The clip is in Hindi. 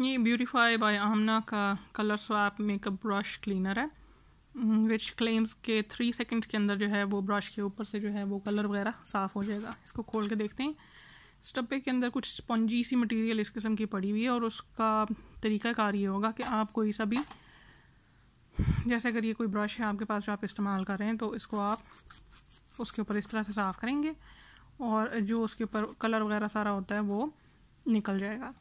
ये ब्यूटीफाई बाय आमना का colour swap makeup brush cleaner है विच mm, क्लेम्स के थ्री सेकेंड्स के अंदर जो है वो ब्रश के ऊपर से जो है वो कलर वगैरह साफ़ हो जाएगा इसको खोल के देखते हैं इस डब्बे के अंदर कुछ स्पंजी सी मटेरियल इस किस्म की पड़ी हुई है और उसका तरीकाकार ये होगा कि आप कोई सा भी जैसे अगर ये कोई ब्रश है आपके पास जो आप इस्तेमाल कर रहे हैं तो इसको आप उसके ऊपर इस तरह से साफ़ करेंगे और जो उसके ऊपर कलर वगैरह सारा होता है वो निकल जाएगा